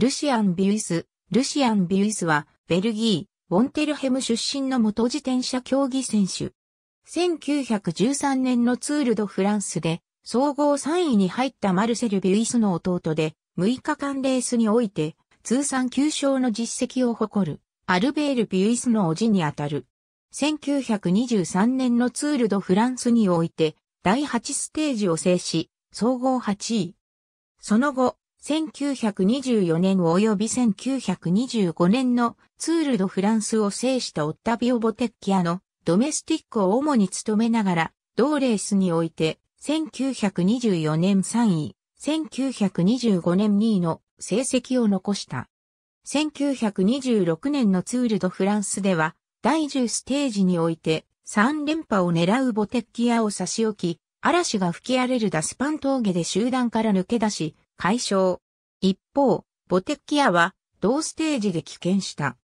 ルシアン・ビュイス。ルシアン・ビュイスは、ベルギー、ウォンテルヘム出身の元自転車競技選手。1913年のツール・ド・フランスで、総合3位に入ったマルセル・ビュイスの弟で、6日間レースにおいて、通算9勝の実績を誇る、アルベール・ビュイスの叔父にあたる。1923年のツール・ド・フランスにおいて、第8ステージを制し、総合8位。その後、1924年及び1925年のツールドフランスを制したオッタビオ・ボテッキアのドメスティックを主に務めながら、同レースにおいて、1924年3位、1925年2位の成績を残した。1926年のツールドフランスでは、第10ステージにおいて、3連覇を狙うボテッキアを差し置き、嵐が吹き荒れるダスパン峠で集団から抜け出し、解消。一方、ボテッキアは同ステージで棄権した。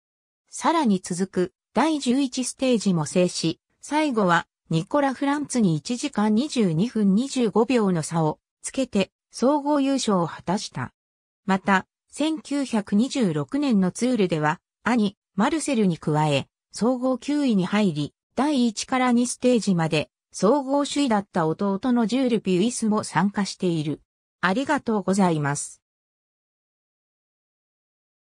さらに続く第11ステージも制し、最後はニコラ・フランツに1時間22分25秒の差をつけて総合優勝を果たした。また、1926年のツールでは、兄、マルセルに加え、総合9位に入り、第1から2ステージまで、総合首位だった弟のジュール・ピュイスも参加している。ありがとうございます。